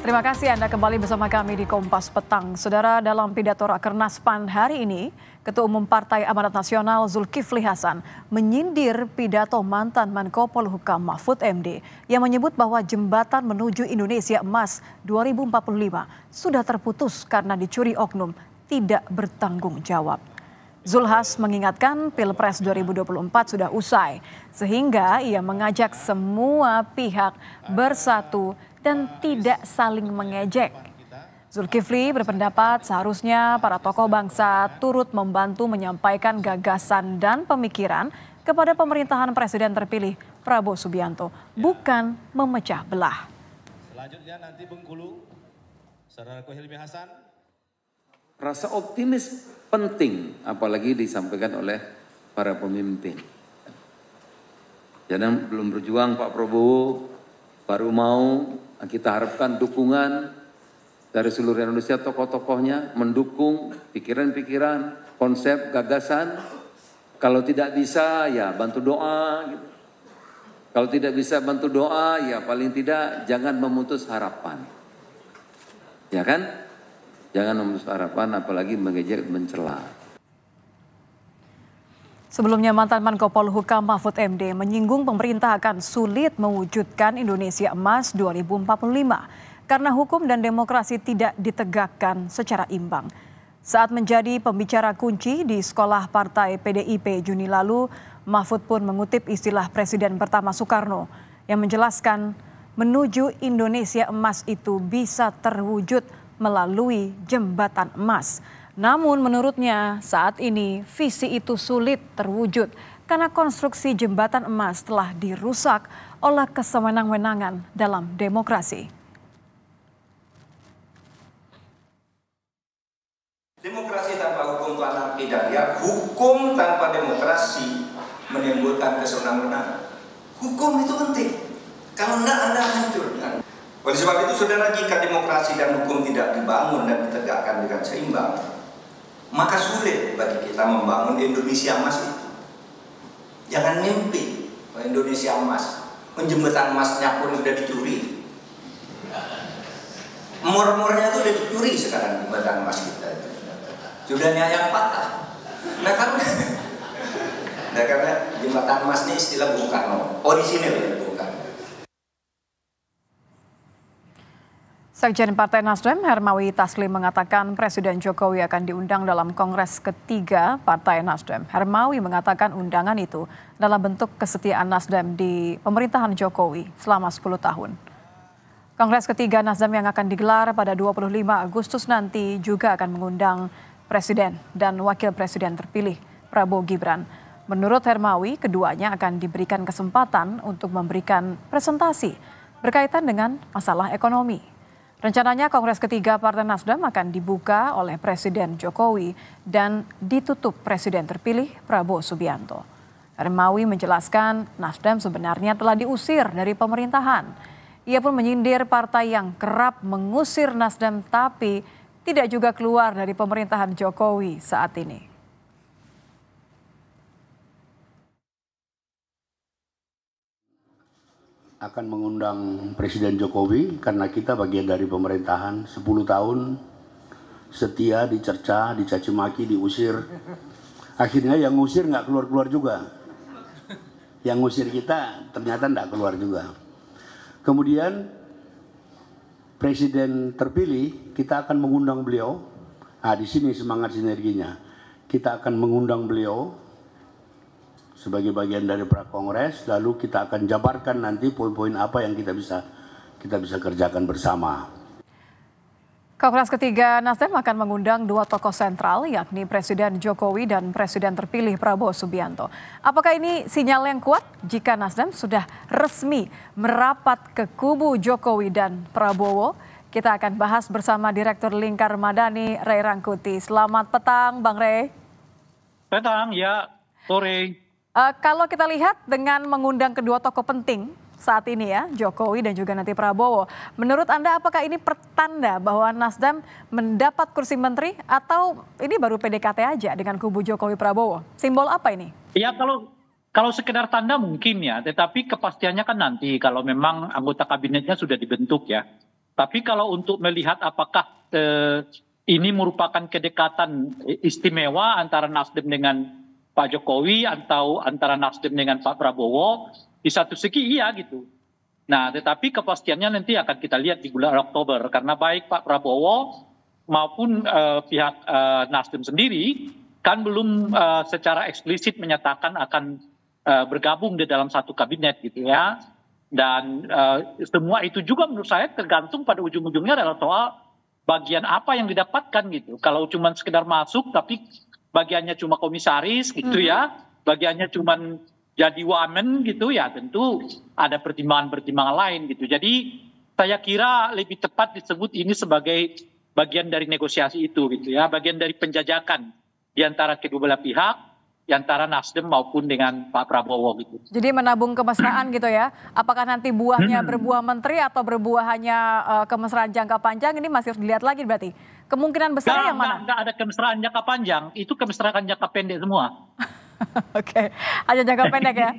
Terima kasih Anda kembali bersama kami di Kompas Petang. Saudara, dalam pidato Rakernas PAN hari ini, Ketua Umum Partai Amanat Nasional Zulkifli Hasan menyindir pidato mantan Menko Polhukam Mahfud MD yang menyebut bahwa jembatan menuju Indonesia Emas 2045 sudah terputus karena dicuri oknum tidak bertanggung jawab. Zulhas mengingatkan Pilpres 2024 sudah usai, sehingga ia mengajak semua pihak bersatu dan tidak saling mengejek. Zulkifli berpendapat seharusnya para tokoh bangsa turut membantu menyampaikan gagasan dan pemikiran kepada pemerintahan Presiden terpilih Prabowo Subianto, bukan memecah belah. Selanjutnya nanti Bengkulu, Saudara Hilmi Hasan. Rasa optimis penting, apalagi disampaikan oleh para pemimpin. Jangan belum berjuang Pak Prabowo, baru mau Nah, kita harapkan dukungan dari seluruh Indonesia, tokoh-tokohnya mendukung pikiran-pikiran, konsep, gagasan. Kalau tidak bisa ya bantu doa. Gitu. Kalau tidak bisa bantu doa ya paling tidak jangan memutus harapan. Ya kan? Jangan memutus harapan apalagi mengejek mencela. Sebelumnya mantan Menko Polhukam Mahfud MD menyinggung pemerintah akan sulit mewujudkan Indonesia Emas 2045 karena hukum dan demokrasi tidak ditegakkan secara imbang. Saat menjadi pembicara kunci di sekolah partai PDIP Juni lalu, Mahfud pun mengutip istilah Presiden pertama Soekarno yang menjelaskan menuju Indonesia emas itu bisa terwujud melalui jembatan emas. Namun menurutnya saat ini visi itu sulit terwujud karena konstruksi jembatan emas telah dirusak oleh kesewenang-wenangan dalam demokrasi. Demokrasi tanpa hukum itu anarki dan ya, hukum tanpa demokrasi menimbulkan kesewenang-wenangan. Hukum itu penting. Kalau enggak Anda hancur. Oleh sebab itu, saudara, jika demokrasi dan hukum tidak dibangun dan ditegakkan dengan seimbang, maka sulit bagi kita membangun Indonesia emas itu. Jangan mimpi Indonesia emas. penjembatan emasnya pun sudah dicuri. mur itu sudah dicuri sekarang jembatan emas kita itu. Sudah yang patah. Nah karena, nah karena jembatan emas ini istilah bukan orisinil. Sekjen Partai Nasdem Hermawi Taslim mengatakan Presiden Jokowi akan diundang dalam Kongres ketiga Partai Nasdem. Hermawi mengatakan undangan itu dalam bentuk kesetiaan Nasdem di pemerintahan Jokowi selama 10 tahun. Kongres ketiga Nasdem yang akan digelar pada 25 Agustus nanti juga akan mengundang Presiden dan Wakil Presiden terpilih Prabowo Gibran. Menurut Hermawi, keduanya akan diberikan kesempatan untuk memberikan presentasi berkaitan dengan masalah ekonomi. Rencananya Kongres ketiga Partai Nasdem akan dibuka oleh Presiden Jokowi dan ditutup Presiden terpilih Prabowo Subianto. Hermawi menjelaskan Nasdem sebenarnya telah diusir dari pemerintahan. Ia pun menyindir partai yang kerap mengusir Nasdem tapi tidak juga keluar dari pemerintahan Jokowi saat ini. akan mengundang Presiden Jokowi karena kita bagian dari pemerintahan 10 tahun setia dicerca, dicaci maki, diusir. Akhirnya yang ngusir nggak keluar-keluar juga. Yang ngusir kita ternyata nggak keluar juga. Kemudian presiden terpilih, kita akan mengundang beliau. Nah, di sini semangat sinerginya. Kita akan mengundang beliau sebagai bagian dari pra kongres lalu kita akan jabarkan nanti poin-poin apa yang kita bisa kita bisa kerjakan bersama. Kongres ketiga Nasdem akan mengundang dua tokoh sentral yakni Presiden Jokowi dan Presiden terpilih Prabowo Subianto. Apakah ini sinyal yang kuat jika Nasdem sudah resmi merapat ke kubu Jokowi dan Prabowo? Kita akan bahas bersama Direktur Lingkar Madani Ray Rangkuti. Selamat petang Bang Ray. Petang ya, sore. Eh, kalau kita lihat dengan mengundang kedua tokoh penting saat ini ya, Jokowi dan juga nanti Prabowo. Menurut Anda apakah ini pertanda bahwa Nasdem mendapat kursi menteri atau ini baru PDKT aja dengan kubu Jokowi Prabowo? Simbol apa ini? Ya kalau kalau sekedar tanda mungkin ya, tetapi kepastiannya kan nanti kalau memang anggota kabinetnya sudah dibentuk ya. Tapi kalau untuk melihat apakah eh, ini merupakan kedekatan eh, istimewa antara Nasdem dengan Pak Jokowi atau antara Nasdem dengan Pak Prabowo di satu segi iya gitu. Nah, tetapi kepastiannya nanti akan kita lihat di bulan Oktober karena baik Pak Prabowo maupun uh, pihak uh, Nasdem sendiri kan belum uh, secara eksplisit menyatakan akan uh, bergabung di dalam satu kabinet gitu ya. Dan uh, semua itu juga menurut saya tergantung pada ujung-ujungnya adalah soal bagian apa yang didapatkan gitu. Kalau cuma sekedar masuk tapi bagiannya cuma komisaris gitu ya, mm-hmm. bagiannya cuma jadi wamen gitu ya tentu ada pertimbangan-pertimbangan lain gitu. Jadi saya kira lebih tepat disebut ini sebagai bagian dari negosiasi itu gitu ya, bagian dari penjajakan di antara kedua belah pihak antara Nasdem maupun dengan Pak Prabowo gitu. Jadi menabung kemesraan gitu ya. Apakah nanti buahnya hmm. berbuah menteri atau berbuah hanya uh, eh, kemesraan jangka panjang ini masih harus dilihat lagi berarti. Kemungkinan besar yang mana? Enggak ada kemesraan jangka panjang, itu kemesraan jangka pendek semua. Oke, okay. hanya jangka pendek ya.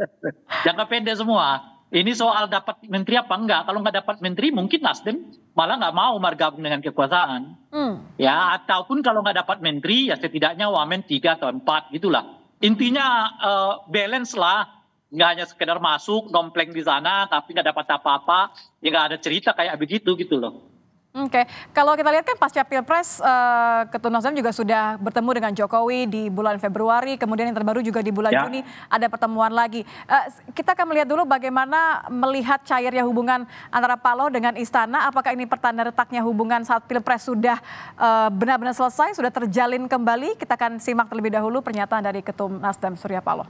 jangka pendek semua. Ini soal dapat menteri apa enggak? Kalau nggak dapat menteri, mungkin Nasdem malah nggak mau bergabung dengan kekuasaan. Hmm. Ya, ataupun kalau nggak dapat menteri, ya setidaknya wamen tiga atau empat gitulah. Intinya uh, balance lah, nggak hanya sekedar masuk, dompleng di sana, tapi nggak dapat apa-apa, ya nggak ada cerita kayak begitu gitu loh. Oke, okay. kalau kita lihat kan pasca pilpres, uh, Ketua Nasdem juga sudah bertemu dengan Jokowi di bulan Februari, kemudian yang terbaru juga di bulan ya. Juni ada pertemuan lagi. Uh, kita akan melihat dulu bagaimana melihat cairnya hubungan antara Paloh dengan Istana. Apakah ini pertanda retaknya hubungan saat pilpres sudah eh, benar-benar uh, selesai, sudah terjalin kembali? Kita akan simak terlebih dahulu pernyataan dari Ketua Nasdem Surya Paloh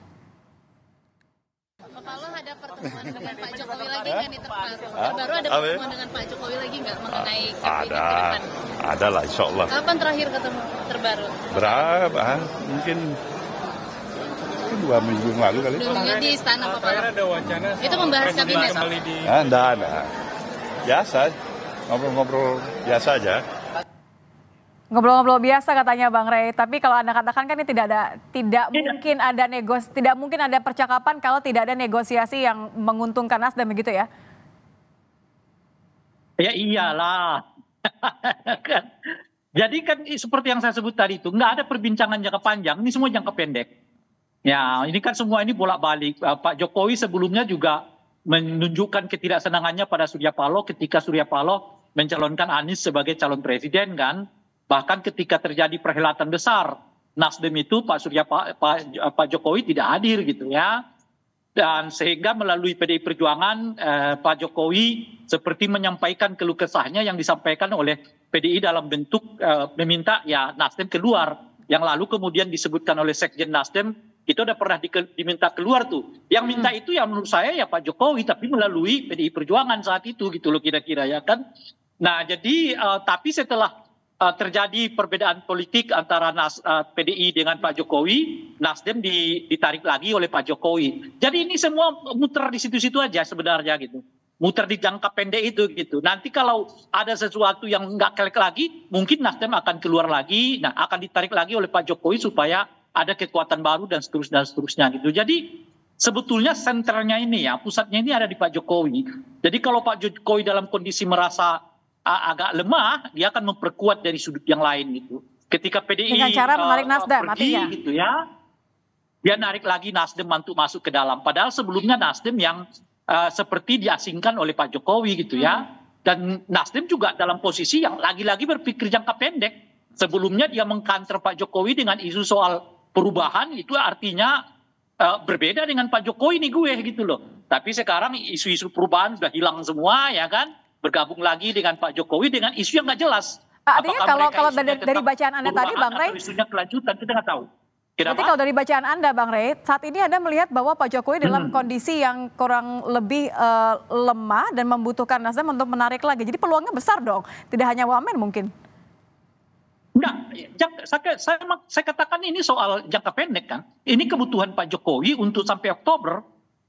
pertemuan dengan Pak Jokowi lagi nggak nih termasuk? Baru ada ya? pertemuan dengan Pak Jokowi lagi nggak mengenai ah, kabinet ada, ada lah, insya Allah. Kapan terakhir ketemu terbaru? Berapa? Ah, mungkin dua minggu lalu kali. Dulunya di istana apa? Pak. ada wacana. Itu membahas kabinet. Ah, enggak, enggak. Biasa, ngobrol-ngobrol biasa aja. Ngobrol-ngobrol biasa katanya Bang Ray tapi kalau Anda katakan kan ini tidak ada tidak mungkin ada negos tidak mungkin ada percakapan kalau tidak ada negosiasi yang menguntungkan Nasdem begitu ya. Ya iyalah. Jadi kan seperti yang saya sebut tadi itu nggak ada perbincangan jangka panjang, ini semua jangka pendek. Ya, ini kan semua ini bolak-balik. Eh, Pak Jokowi sebelumnya juga menunjukkan ketidaksenangannya pada Surya Paloh ketika Surya Paloh mencalonkan Anies sebagai calon presiden kan bahkan ketika terjadi perhelatan besar Nasdem itu Pak Surya Pak, Pak, Pak Jokowi tidak hadir gitu ya dan sehingga melalui PDI Perjuangan eh, Pak Jokowi seperti menyampaikan keluh kesahnya yang disampaikan oleh PDI dalam bentuk eh, meminta ya Nasdem keluar yang lalu kemudian disebutkan oleh Sekjen Nasdem itu udah pernah di, diminta keluar tuh yang hmm. minta itu ya menurut saya ya Pak Jokowi tapi melalui PDI Perjuangan saat itu gitu loh kira-kira ya kan nah jadi eh, tapi setelah uh, terjadi perbedaan politik antara Nas, uh, eh, PDI dengan Pak Jokowi, Nasdem di, ditarik lagi oleh Pak Jokowi. Jadi ini semua muter di situ-situ aja sebenarnya gitu. Muter di jangka pendek itu gitu. Nanti kalau ada sesuatu yang nggak kelek lagi, mungkin Nasdem akan keluar lagi, nah akan ditarik lagi oleh Pak Jokowi supaya ada kekuatan baru dan seterusnya dan seterusnya gitu. Jadi sebetulnya senternya ini ya pusatnya ini ada di Pak Jokowi. Jadi kalau Pak Jokowi dalam kondisi merasa agak lemah, dia akan memperkuat dari sudut yang lain gitu. Ketika PDI dengan cara eh, menarik Nasdem pergi, artinya. gitu ya. Dia narik lagi Nasdem untuk masuk ke dalam. Padahal sebelumnya Nasdem yang uh, seperti diasingkan oleh Pak Jokowi gitu ya. hmm. ya. Dan Nasdem juga dalam posisi yang lagi-lagi berpikir jangka pendek. Sebelumnya dia mengkanter Pak Jokowi dengan isu soal perubahan itu artinya uh, berbeda dengan Pak Jokowi nih gue gitu loh. Tapi sekarang isu-isu perubahan sudah hilang semua ya kan bergabung lagi dengan Pak Jokowi dengan isu yang nggak jelas. Artinya Apakah kalau kalau dari, dari bacaan Anda tadi Bang Rey isunya kelanjutan kita nggak tahu. Tapi kalau dari bacaan Anda Bang Rey, saat ini Anda melihat bahwa Pak Jokowi dalam hmm. kondisi yang kurang lebih uh, lemah dan membutuhkan Nasdem untuk menarik lagi. Jadi peluangnya besar dong, tidak hanya Wamen mungkin. Nah, saya, saya, saya katakan ini soal jangka pendek kan. Ini kebutuhan Pak Jokowi untuk sampai Oktober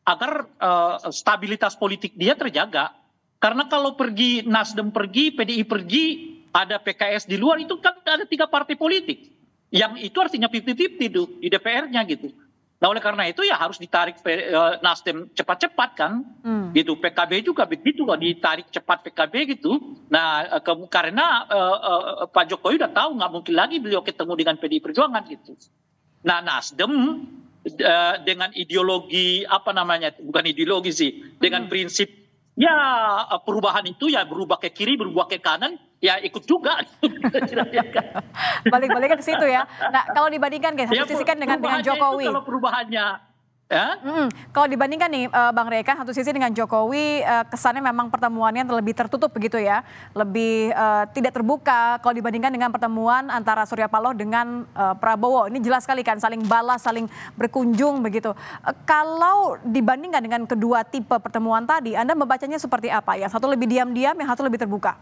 agar uh, stabilitas politik dia terjaga karena kalau pergi Nasdem pergi, PDI pergi, ada PKS di luar itu kan ada tiga partai politik. Yang itu artinya 50-50 di DPR-nya gitu. Nah oleh karena itu ya harus ditarik eh, Nasdem cepat-cepat kan, hmm. gitu. PKB juga begitu kan ditarik cepat PKB gitu. Nah eh, ke, karena uh, uh, Pak Jokowi udah tahu nggak mungkin lagi beliau ketemu dengan PDI Perjuangan gitu. Nah Nasdem uh, dengan ideologi apa namanya bukan ideologi sih, dengan hmm. prinsip ya eh, perubahan itu ya berubah ke kiri, berubah ke kanan, ya ikut juga. Balik-balik ke situ ya. Nah kalau dibandingkan guys, ya, dengan, dengan Jokowi. Kalau perubahannya Ya? Hmm. Kalau dibandingkan nih eh, Bang Reka satu sisi dengan Jokowi eh, kesannya memang pertemuannya lebih tertutup begitu ya, lebih uh, tidak terbuka kalau dibandingkan dengan pertemuan antara Surya Paloh dengan uh, Prabowo. Ini jelas sekali kan saling balas, saling berkunjung begitu. Uh, kalau dibandingkan dengan kedua tipe pertemuan tadi, Anda membacanya seperti apa? Yang satu lebih diam-diam, yang satu lebih terbuka.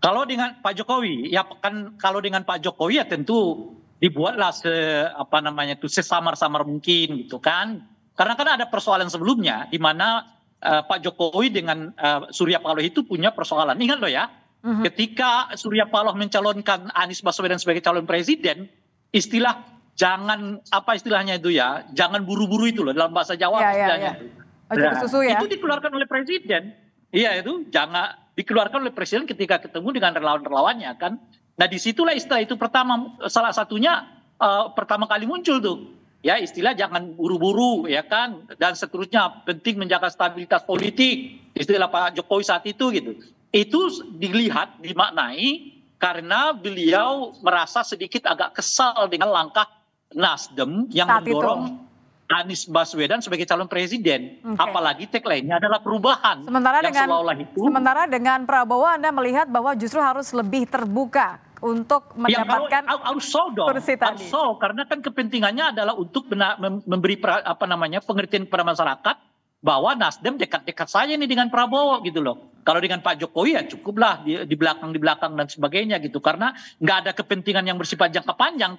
Kalau dengan Pak Jokowi, ya kan kalau dengan Pak Jokowi ya tentu dibuatlah se apa namanya itu sesamar-samar mungkin gitu kan. Karena kan ada persoalan sebelumnya di mana uh, Pak Jokowi dengan uh, Surya Paloh itu punya persoalan. Ingat loh ya, uh ketika Surya Paloh mencalonkan Anies Baswedan sebagai calon presiden, istilah jangan apa istilahnya itu ya, jangan buru-buru itu loh dalam bahasa Jawa ya, ya istilahnya. Ya, Itu. Oh, nah, susu ya. Itu dikeluarkan oleh presiden. Iya itu jangan dikeluarkan oleh presiden ketika ketemu dengan relawan-relawannya kan. Nah, disitulah istilah itu pertama salah satunya uh, pertama kali muncul tuh ya istilah jangan buru-buru ya kan dan seterusnya penting menjaga stabilitas politik istilah Pak Jokowi saat itu gitu itu dilihat dimaknai karena beliau merasa sedikit agak kesal dengan langkah Nasdem yang saat mendorong itu. Anies Baswedan sebagai calon presiden okay. apalagi tagline-nya adalah perubahan sementara dengan, itu sementara dengan Prabowo Anda melihat bahwa justru harus lebih terbuka untuk mendapatkan ya, kalau, so dong, kursi tadi. So, karena kan kepentingannya adalah untuk memberi pra, apa namanya pengertian kepada masyarakat bahwa Nasdem dekat-dekat saya nih dengan Prabowo gitu loh. Kalau dengan Pak Jokowi ya cukuplah di, di belakang di belakang dan sebagainya gitu karena nggak ada kepentingan yang bersifat jangka panjang.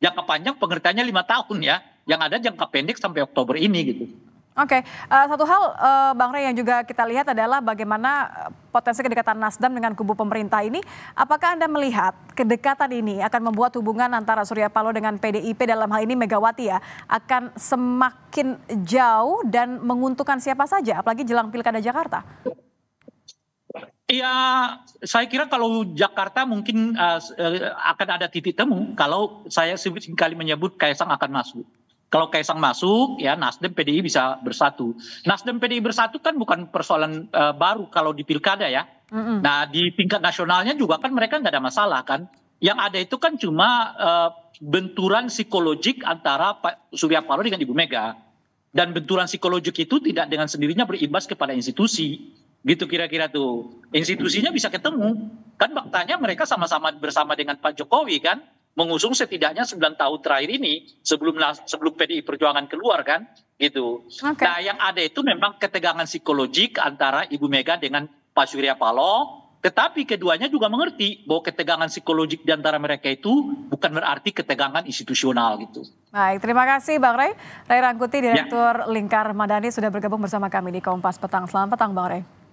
Jangka panjang pengertiannya lima tahun ya, yang ada jangka pendek sampai Oktober ini gitu. Oke, okay. uh, eh, satu hal uh, Bang Rey yang juga kita lihat adalah bagaimana eh, potensi kedekatan Nasdem dengan kubu pemerintah ini. Apakah Anda melihat kedekatan ini akan membuat hubungan antara Surya Paloh dengan PDIP dalam hal ini Megawati ya akan semakin jauh dan menguntungkan siapa saja apalagi jelang Pilkada Jakarta? Iya, saya kira kalau Jakarta mungkin uh, akan ada titik temu kalau saya kali menyebut Kaisang akan masuk. Kalau Kaisang masuk, ya Nasdem PDI bisa bersatu. Nasdem PDI bersatu kan bukan persoalan uh, baru kalau di pilkada ya. Mm-hmm. Nah di tingkat nasionalnya juga kan mereka nggak ada masalah kan. Yang ada itu kan cuma uh, benturan psikologik antara Pak Surya Paloh dengan Ibu Mega. Dan benturan psikologik itu tidak dengan sendirinya berimbas kepada institusi gitu kira-kira tuh institusinya bisa ketemu kan faktanya mereka sama-sama bersama dengan Pak Jokowi kan mengusung setidaknya 9 tahun terakhir ini sebelum sebelum PDI Perjuangan keluar kan gitu. Okay. Nah, yang ada itu memang ketegangan psikologik antara Ibu Mega dengan Pak Surya Paloh, tetapi keduanya juga mengerti bahwa ketegangan psikologik di antara mereka itu bukan berarti ketegangan institusional gitu. Baik, terima kasih Bang Ray. Ray Rangkuti, ya. Direktur ya. Lingkar Madani sudah bergabung bersama kami di Kompas Petang. Selamat petang Bang Ray.